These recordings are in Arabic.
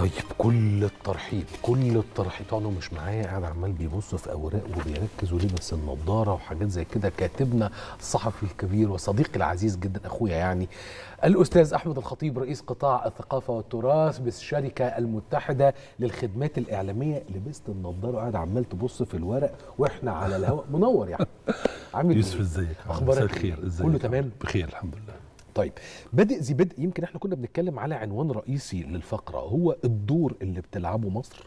طيب كل الترحيب كل الترحيب طبعا هو مش معايا قاعد عمال بيبص في اوراق وبيركز ولبس النضاره وحاجات زي كده كاتبنا الصحفي الكبير وصديقي العزيز جدا اخويا يعني الاستاذ احمد الخطيب رئيس قطاع الثقافه والتراث بالشركه المتحده للخدمات الاعلاميه لبست النضاره وقاعد عمال تبص في الورق واحنا على الهواء منور يعني عامل يوسف إيه؟ ازيك اخبارك خير إيه؟ ازيك كله تمام بخير الحمد لله طيب بادئ ذي بدء يمكن احنا كنا بنتكلم على عنوان رئيسي للفقره هو الدور اللي بتلعبه مصر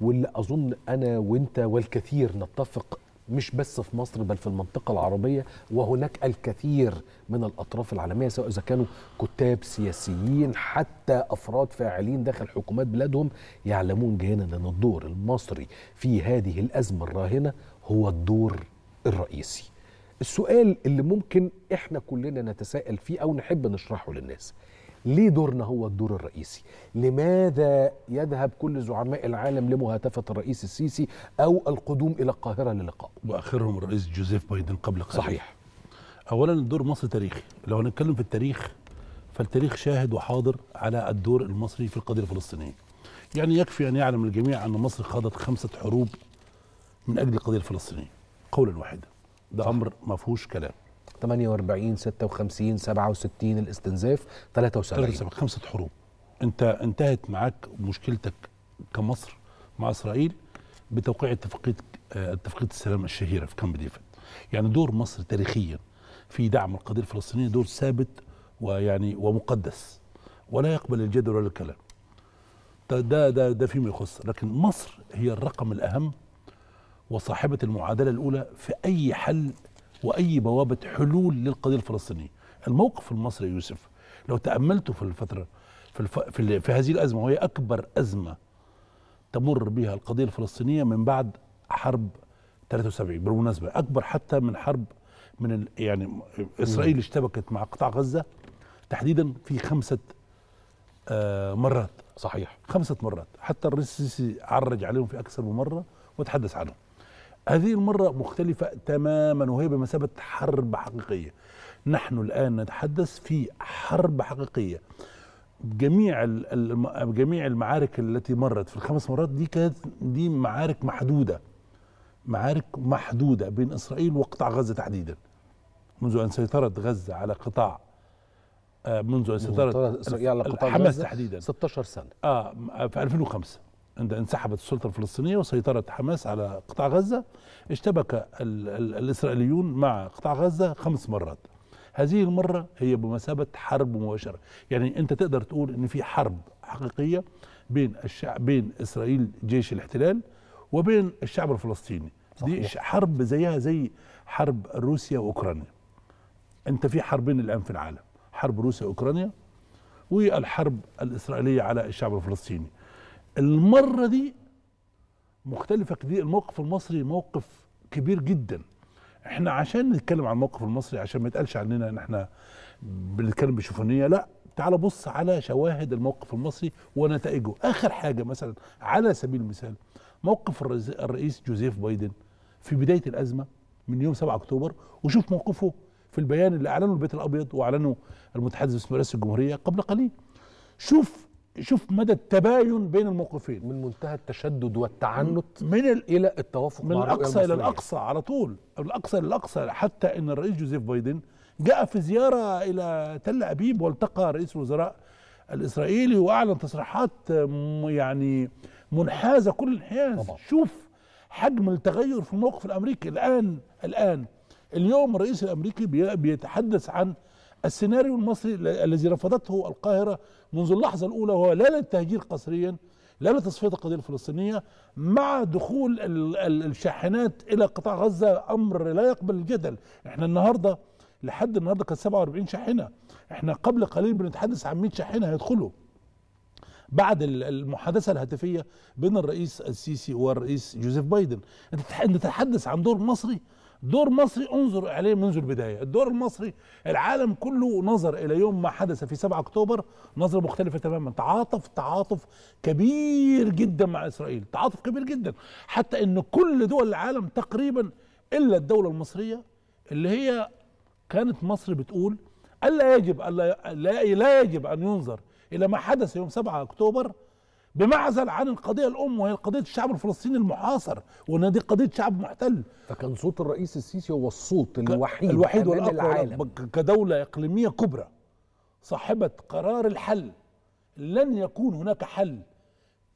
واللي اظن انا وانت والكثير نتفق مش بس في مصر بل في المنطقة العربية وهناك الكثير من الأطراف العالمية سواء إذا كانوا كتاب سياسيين حتى أفراد فاعلين داخل حكومات بلادهم يعلمون جيدا أن الدور المصري في هذه الأزمة الراهنة هو الدور الرئيسي السؤال اللي ممكن احنا كلنا نتساءل فيه او نحب نشرحه للناس ليه دورنا هو الدور الرئيسي لماذا يذهب كل زعماء العالم لمهاتفة الرئيس السيسي أو القدوم إلى القاهرة للقاء وآخرهم الرئيس جوزيف بايدن قبل قليل صحيح أولا الدور مصر تاريخي لو هنتكلم في التاريخ فالتاريخ شاهد وحاضر على الدور المصري في القضية الفلسطينية يعني يكفي أن يعلم الجميع أن مصر خاضت خمسة حروب من أجل القضية الفلسطينية قولا واحدا ده صح. امر ما فيهوش كلام 48 56 67 الاستنزاف 73 73 خمسه حروب انت انتهت معاك مشكلتك كمصر مع اسرائيل بتوقيع اتفاقيه اتفاقيه السلام الشهيره في كامب ديفيد يعني دور مصر تاريخيا في دعم القضيه الفلسطينيه دور ثابت ويعني ومقدس ولا يقبل الجدل ولا الكلام ده ده ده, ده فيما يخص لكن مصر هي الرقم الاهم وصاحبة المعادلة الأولى في أي حل وأي بوابة حلول للقضية الفلسطينية الموقف المصري يوسف لو تأملته في الفترة في, الف... في, ال... في هذه الأزمة وهي أكبر أزمة تمر بها القضية الفلسطينية من بعد حرب 73 بالمناسبة أكبر حتى من حرب من ال... يعني إسرائيل اشتبكت مع قطاع غزة تحديدا في خمسة آه مرات صحيح خمسة مرات حتى الرئيس السيسي عرج عليهم في أكثر من مرة وتحدث عنهم هذه المرة مختلفة تماما وهي بمثابة حرب حقيقية نحن الآن نتحدث في حرب حقيقية جميع جميع المعارك التي مرت في الخمس مرات دي كانت دي معارك محدودة معارك محدودة بين إسرائيل وقطاع غزة تحديدا منذ أن سيطرت غزة على قطاع آه، منذ أن سيطرت إسرائيل على قطاع حماس تحديدا 16 سنة آه في 2005 عند انسحبت السلطة الفلسطينية وسيطرت حماس على قطاع غزة اشتبك الـ الـ الإسرائيليون مع قطاع غزة خمس مرات هذه المرة هي بمثابة حرب مباشرة يعني أنت تقدر تقول أن في حرب حقيقية بين الشعب بين إسرائيل جيش الاحتلال وبين الشعب الفلسطيني صحيح. دي حرب زيها زي حرب روسيا وأوكرانيا أنت في حربين الآن في العالم حرب روسيا وأوكرانيا والحرب الإسرائيلية على الشعب الفلسطيني المرة دي مختلفة كتير الموقف المصري موقف كبير جدا احنا عشان نتكلم عن الموقف المصري عشان ما يتقالش عننا ان احنا بنتكلم بشوفونية لا تعال بص على شواهد الموقف المصري ونتائجه اخر حاجة مثلا على سبيل المثال موقف الرئيس جوزيف بايدن في بداية الأزمة من يوم 7 أكتوبر وشوف موقفه في البيان اللي أعلنه البيت الأبيض وأعلنه المتحدث باسم رئيس الجمهورية قبل قليل شوف شوف مدى التباين بين الموقفين من منتهى التشدد والتعنت من الى التوافق من الاقصى الى الاقصى على طول الاقصى الى الاقصى حتى ان الرئيس جوزيف بايدن جاء في زياره الى تل ابيب والتقى رئيس الوزراء الاسرائيلي واعلن تصريحات يعني منحازه كل الانحياز شوف حجم التغير في الموقف الامريكي الان الان اليوم الرئيس الامريكي بيتحدث عن السيناريو المصري الذي رفضته القاهرة منذ اللحظة الأولى هو لا للتهجير قسريا لا لتصفية القضية الفلسطينية مع دخول الشاحنات إلى قطاع غزة أمر لا يقبل الجدل احنا النهاردة لحد النهاردة كانت 47 شاحنة احنا قبل قليل بنتحدث عن 100 شاحنة هيدخلوا بعد المحادثة الهاتفية بين الرئيس السيسي والرئيس جوزيف بايدن نتحدث عن دور مصري دور مصري انظر عليه منذ البدايه الدور المصري العالم كله نظر الى يوم ما حدث في 7 اكتوبر نظره مختلفه تماما تعاطف تعاطف كبير جدا مع اسرائيل تعاطف كبير جدا حتى ان كل دول العالم تقريبا الا الدوله المصريه اللي هي كانت مصر بتقول الا يجب ألا لا يجب ان ينظر الى ما حدث يوم 7 اكتوبر بمعزل عن القضيه الام وهي قضيه الشعب الفلسطيني المحاصر وان دي قضيه شعب محتل فكان صوت الرئيس السيسي هو الصوت الوحيد الوحيد والأقوى كدوله اقليميه كبرى صاحبه قرار الحل لن يكون هناك حل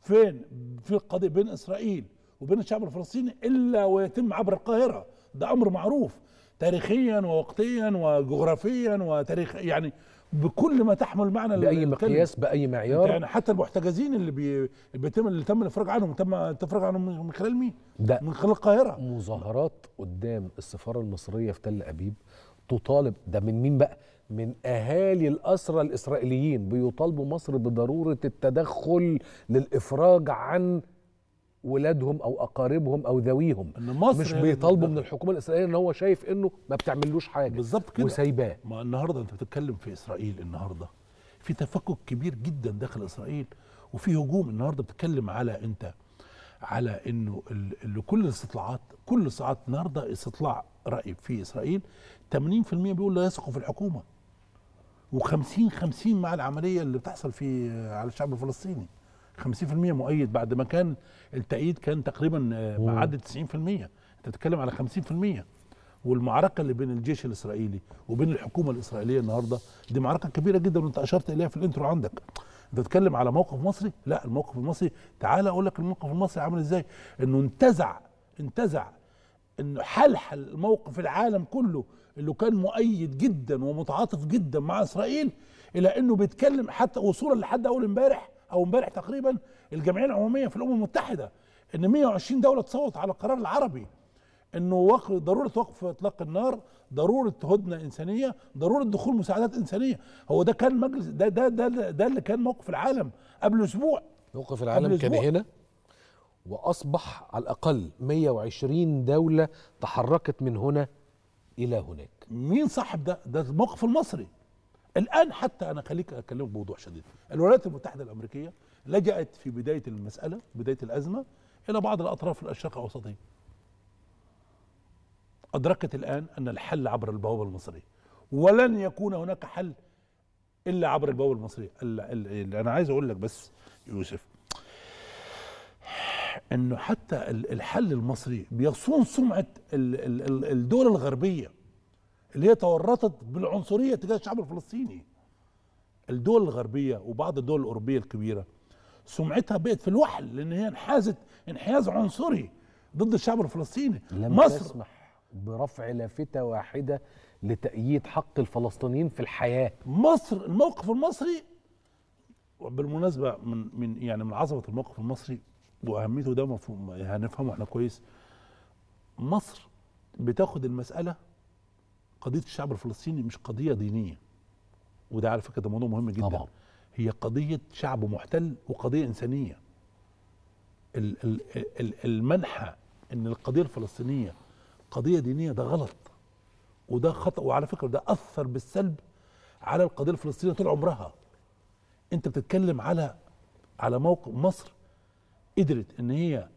فين في القضيه بين اسرائيل وبين الشعب الفلسطيني الا ويتم عبر القاهره ده امر معروف تاريخيا ووقتيا وجغرافيا وتاريخ يعني بكل ما تحمل معنى باي مقياس باي معيار يعني حتى المحتجزين اللي بي... بيتم اللي تم الافراج عنهم تم التفرج عنهم من خلال مين؟ ده من خلال القاهره مظاهرات قدام السفاره المصريه في تل ابيب تطالب ده من مين بقى؟ من اهالي الاسرى الاسرائيليين بيطالبوا مصر بضروره التدخل للافراج عن ولادهم او اقاربهم او ذويهم إن مصر مش بيطالبوا من الحكومه الاسرائيليه ان هو شايف انه ما بتعملوش حاجه بالظبط كده وسايباه ما النهارده انت بتتكلم في اسرائيل النهارده في تفكك كبير جدا داخل اسرائيل وفي هجوم النهارده بتتكلم على انت على انه كل الاستطلاعات كل ساعات النهارده استطلاع راي في اسرائيل 80% بيقول لا يثقوا في الحكومه و50 50 مع العمليه اللي بتحصل في على الشعب الفلسطيني 50% مؤيد بعد ما كان التأييد كان تقريبا آه، معدل 90% انت تتكلم على 50% والمعركه اللي بين الجيش الاسرائيلي وبين الحكومه الاسرائيليه النهارده دي معركه كبيره جدا وانت اشرت اليها في الانترو عندك انت تتكلم على موقف مصري لا الموقف المصري تعال اقول لك الموقف المصري عامل ازاي انه انتزع انتزع انه حلحل موقف العالم كله اللي كان مؤيد جدا ومتعاطف جدا مع اسرائيل الى انه بيتكلم حتى وصولا لحد اول امبارح او امبارح تقريبا الجمعيه العموميه في الامم المتحده ان 120 دوله تصوت على القرار العربي انه ضروره وقف اطلاق النار ضروره هدنه انسانيه ضروره دخول مساعدات انسانيه هو ده كان مجلس ده ده ده, ده اللي كان موقف العالم قبل اسبوع موقف العالم كان هنا واصبح على الاقل 120 دوله تحركت من هنا الى هناك مين صاحب ده ده الموقف المصري الآن حتى أنا خليك أكلمك بوضوح شديد الولايات المتحدة الأمريكية لجأت في بداية المسألة بداية الأزمة إلى بعض الأطراف الشرق الاوسطيه أدركت الآن أن الحل عبر البوابة المصرية ولن يكون هناك حل إلا عبر البوابة المصرية اللي أنا عايز أقول لك بس يوسف أنه حتى الحل المصري بيصون سمعة الدول الغربية اللي هي تورطت بالعنصريه تجاه الشعب الفلسطيني الدول الغربيه وبعض الدول الاوروبيه الكبيره سمعتها بقت في الوحل لان هي انحازت انحياز عنصري ضد الشعب الفلسطيني لم مصر تسمح برفع لافته واحده لتأييد حق الفلسطينيين في الحياه مصر الموقف المصري وبالمناسبه من من يعني من عظمه الموقف المصري واهميته ده هنفهمه احنا كويس مصر بتاخد المساله قضيه الشعب الفلسطيني مش قضيه دينيه وده على فكره ده موضوع مهم جدا طبعا. هي قضيه شعب محتل وقضيه انسانيه المنحى ان القضيه الفلسطينيه قضيه دينيه ده غلط وده خطا وعلى فكره ده اثر بالسلب على القضيه الفلسطينيه طول عمرها انت بتتكلم على على موقف مصر قدرت ان هي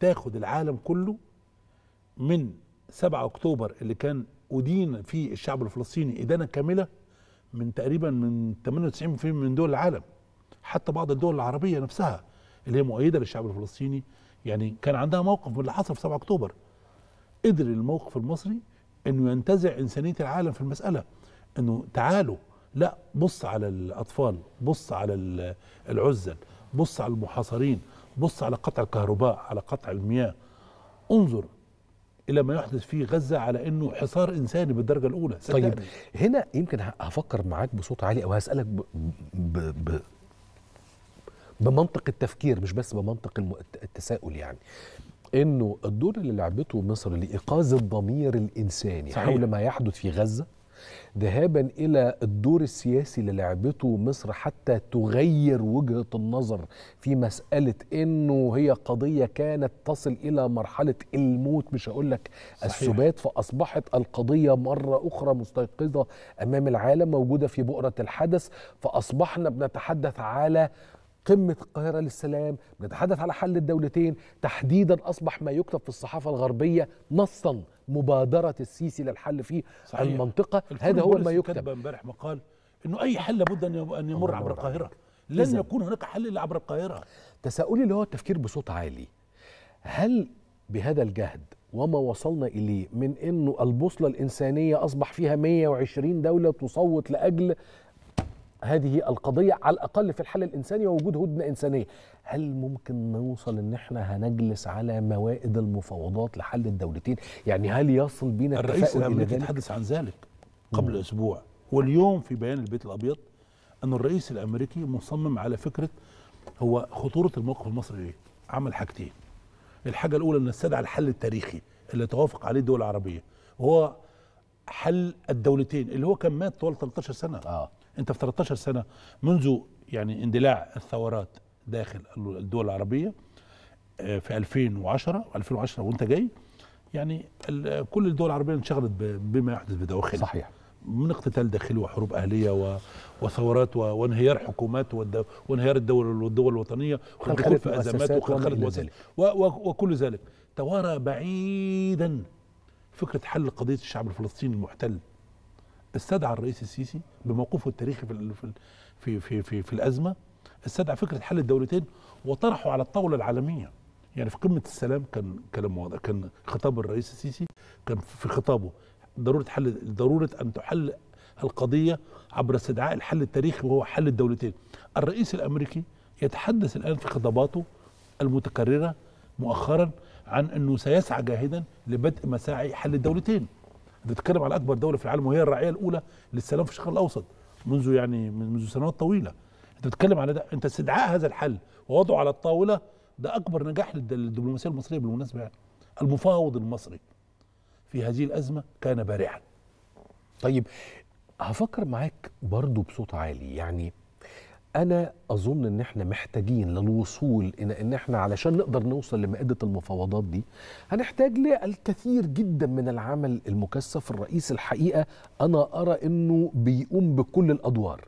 تاخد العالم كله من 7 اكتوبر اللي كان أدين في الشعب الفلسطيني إدانة كاملة من تقريبا من 98% من دول العالم حتى بعض الدول العربية نفسها اللي هي مؤيدة للشعب الفلسطيني يعني كان عندها موقف من اللي حصل في 7 أكتوبر قدر الموقف المصري انه ينتزع انسانيه العالم في المساله انه تعالوا لا بص على الاطفال بص على العزل بص على المحاصرين بص على قطع الكهرباء على قطع المياه انظر الى ما يحدث في غزه على انه حصار انساني بالدرجه الاولى صدقني. طيب هنا يمكن هفكر معاك بصوت عالي او هسالك ب... ب... ب... بمنطق التفكير مش بس بمنطق التساؤل يعني انه الدور اللي لعبته مصر لايقاظ الضمير الانساني صحيح. حول ما يحدث في غزه ذهابا الى الدور السياسي اللي لعبته مصر حتى تغير وجهه النظر في مساله انه هي قضيه كانت تصل الى مرحله الموت مش هقول لك السبات فاصبحت القضيه مره اخرى مستيقظه امام العالم موجوده في بؤره الحدث فاصبحنا بنتحدث على قمة القاهرة للسلام بنتحدث على حل الدولتين تحديدا أصبح ما يكتب في الصحافة الغربية نصا مبادرة السيسي للحل في صحيح. المنطقة هذا هو ما يكتب امبارح مقال أنه أي حل لابد أن يمر عبر القاهرة لن يكون هناك حل إلا عبر القاهرة تساؤلي اللي هو التفكير بصوت عالي هل بهذا الجهد وما وصلنا إليه من أنه البوصلة الإنسانية أصبح فيها 120 دولة تصوت لأجل هذه القضية على الأقل في الحالة الإنسانية ووجود هدنة إنسانية هل ممكن نوصل إن إحنا هنجلس على موائد المفاوضات لحل الدولتين يعني هل يصل بينا الرئيس الأمريكي تحدث عن ذلك قبل مم. أسبوع واليوم في بيان البيت الأبيض أن الرئيس الأمريكي مصمم على فكرة هو خطورة الموقف المصري إيه عمل حاجتين الحاجة الأولى أن استدعى الحل التاريخي اللي توافق عليه الدول العربية وهو حل الدولتين اللي هو كان مات طوال 13 سنة آه. انت في 13 سنه منذ يعني اندلاع الثورات داخل الدول العربيه آه، في 2010 و2010 وانت جاي يعني كل الدول العربيه انشغلت بما يحدث بدواخلها صحيح من اقتتال داخلي وحروب اهليه و... وثورات و... وانهيار حكومات والد... وانهيار الدول والدول الوطنيه والدخول في ازمات وخلخله وسائل و... و... وكل ذلك توارى بعيدا فكره حل قضيه الشعب الفلسطيني المحتل استدعى الرئيس السيسي بموقفه التاريخي في في في في, في الازمه استدعى فكره حل الدولتين وطرحه على الطاوله العالميه يعني في قمه السلام كان كلام واضح كان خطاب الرئيس السيسي كان في خطابه ضروره حل ضروره ان تحل القضيه عبر استدعاء الحل التاريخي وهو حل الدولتين الرئيس الامريكي يتحدث الان في خطاباته المتكرره مؤخرا عن انه سيسعى جاهدا لبدء مساعي حل الدولتين بتتكلم على اكبر دوله في العالم وهي الرعايه الاولى للسلام في الشرق الاوسط منذ يعني منذ سنوات طويله انت بتتكلم على ده انت استدعاء هذا الحل ووضعه على الطاوله ده اكبر نجاح للدبلوماسيه المصريه بالمناسبه يعني المفاوض المصري في هذه الازمه كان بارعا طيب هفكر معاك برضو بصوت عالي يعني انا اظن ان احنا محتاجين للوصول الى ان احنا علشان نقدر نوصل لمائده المفاوضات دي هنحتاج للكثير جدا من العمل المكثف الرئيس الحقيقه انا ارى انه بيقوم بكل الادوار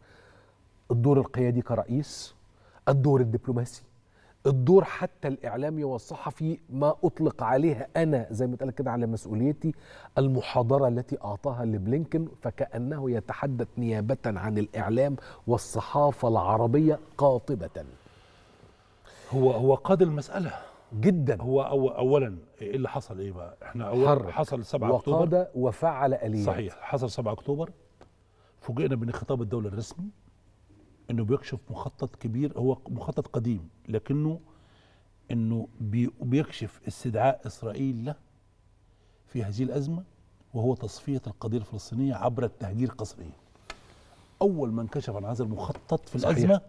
الدور القيادي كرئيس الدور الدبلوماسي الدور حتى الإعلامي والصحفي ما أطلق عليها أنا زي ما اتقال كده على مسؤوليتي المحاضرة التي أعطاها لبلينكن فكأنه يتحدث نيابة عن الإعلام والصحافة العربية قاطبة هو هو قاد المسألة جدا هو أو أولا إيه اللي حصل إيه بقى؟ إحنا أول حصل 7 أكتوبر وقاد وفعل أليات صحيح حصل 7 أكتوبر فوجئنا من خطاب الدولة الرسمي انه بيكشف مخطط كبير هو مخطط قديم لكنه انه بيكشف استدعاء اسرائيل له في هذه الازمه وهو تصفيه القضيه الفلسطينيه عبر التهجير قسريا. اول من كشف عن هذا المخطط في صحيح. الازمه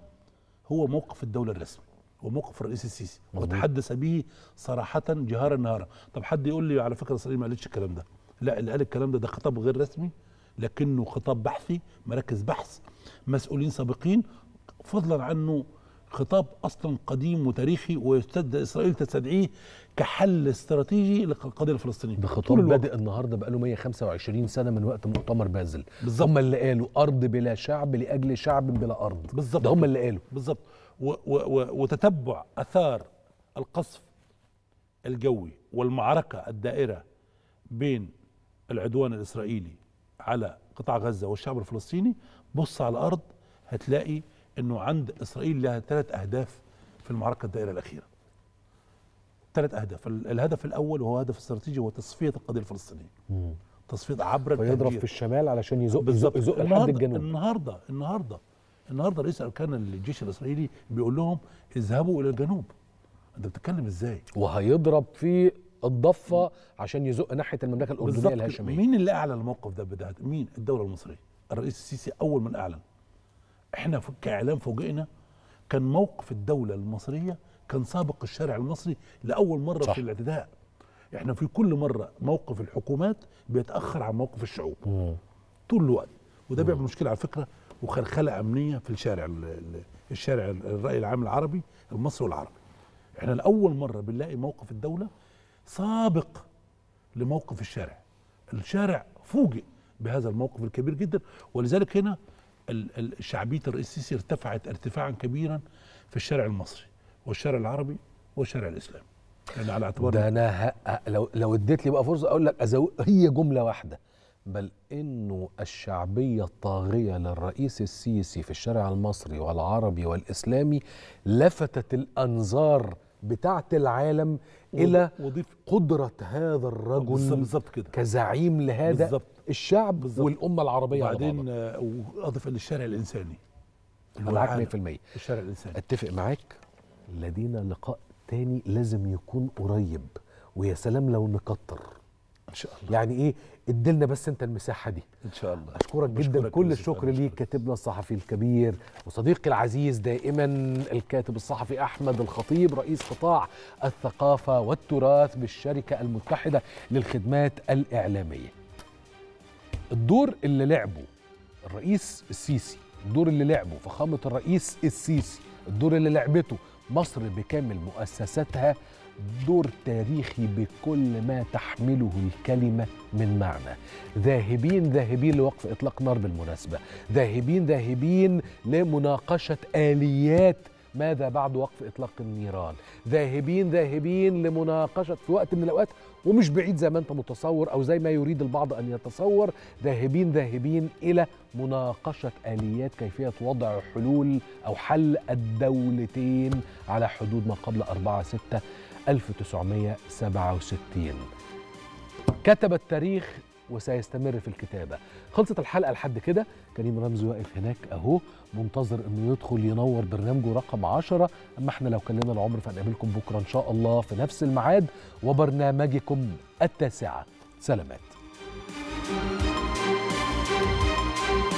هو موقف الدوله الرسمي وموقف الرئيس السيسي وتحدث به صراحه جهارا نهارا، طب حد يقول لي على فكره اسرائيل ما قالتش الكلام ده، لا اللي قال الكلام ده ده خطاب غير رسمي لكنه خطاب بحثي مراكز بحث مسؤولين سابقين فضلا عنه خطاب اصلا قديم وتاريخي ويستد اسرائيل تستدعيه كحل استراتيجي للقضيه الفلسطينيه ده خطاب بادئ النهارده بقاله 125 سنه من وقت مؤتمر بازل بالظبط هم اللي قالوا ارض بلا شعب لاجل شعب بلا ارض بالظبط ده هم اللي قالوا بالظبط وتتبع اثار القصف الجوي والمعركه الدائره بين العدوان الاسرائيلي على قطاع غزه والشعب الفلسطيني بص على الارض هتلاقي انه عند اسرائيل لها ثلاث اهداف في المعركه الدائره الاخيره ثلاث اهداف الهدف الاول وهو هدف استراتيجي هو تصفيه القضيه الفلسطينيه تصفيه عبر فيضرب في الشمال علشان يزق يزق, يزق لحد الجنوب النهارده النهارده النهارده رئيس اركان الجيش الاسرائيلي بيقول لهم اذهبوا الى الجنوب انت بتتكلم ازاي وهيضرب في الضفه عشان يزق ناحيه المملكه الاردنيه الهاشميه مين اللي اعلن الموقف ده بدايه مين الدوله المصريه الرئيس السيسي اول من اعلن احنا كاعلام فوجئنا كان موقف الدوله المصريه كان سابق الشارع المصري لاول مره صح. في الاعتداء احنا في كل مره موقف الحكومات بيتاخر عن موقف الشعوب مم. طول الوقت وده بيعمل مشكله على فكره وخلخله امنيه في الشارع الشارع الراي العام العربي المصري والعربي احنا لاول مره بنلاقي موقف الدوله سابق لموقف الشارع الشارع فوجئ بهذا الموقف الكبير جدا ولذلك هنا شعبية الرئيس السيسي ارتفعت ارتفاعا كبيرا في الشارع المصري والشارع العربي والشارع الإسلامي يعني على اعتبار ده أنا لو لو اديت لي بقى فرصة أقول لك أزو... هي جملة واحدة بل انه الشعبيه الطاغيه للرئيس السيسي في الشارع المصري والعربي والاسلامي لفتت الانظار بتاعة العالم إلى وضيف قدرة هذا الرجل بالظبط كده كزعيم لهذا بالزبط. الشعب بالزبط. والأمة العربية وبعدين آه، أضف للشارع الإنساني أنا معاك 100% الشارع الإنساني أتفق معاك لدينا لقاء تاني لازم يكون قريب ويا سلام لو نكتر ان شاء الله يعني ايه ادلنا بس انت المساحه دي ان شاء الله اشكرك جدا كل الشكر ليك كاتبنا الصحفي الكبير وصديقي العزيز دائما الكاتب الصحفي احمد الخطيب رئيس قطاع الثقافه والتراث بالشركه المتحده للخدمات الاعلاميه الدور اللي لعبه الرئيس السيسي الدور اللي لعبه فخامه الرئيس السيسي الدور اللي لعبته مصر بكامل مؤسساتها دور تاريخي بكل ما تحمله الكلمة من معنى ذاهبين ذاهبين لوقف إطلاق نار بالمناسبة ذاهبين ذاهبين لمناقشة آليات ماذا بعد وقف إطلاق النيران ذاهبين ذاهبين لمناقشة في وقت من الأوقات ومش بعيد زي ما أنت متصور أو زي ما يريد البعض أن يتصور ذاهبين ذاهبين إلى مناقشة آليات كيفية وضع حلول أو حل الدولتين على حدود ما قبل 4 6 1967 كتب التاريخ وسيستمر في الكتابة خلصت الحلقة لحد كده كريم رمزي واقف هناك أهو منتظر أنه يدخل ينور برنامجه رقم 10 أما إحنا لو كلمنا العمر فهنقابلكم بكرة إن شاء الله في نفس الميعاد وبرنامجكم التاسعة سلامات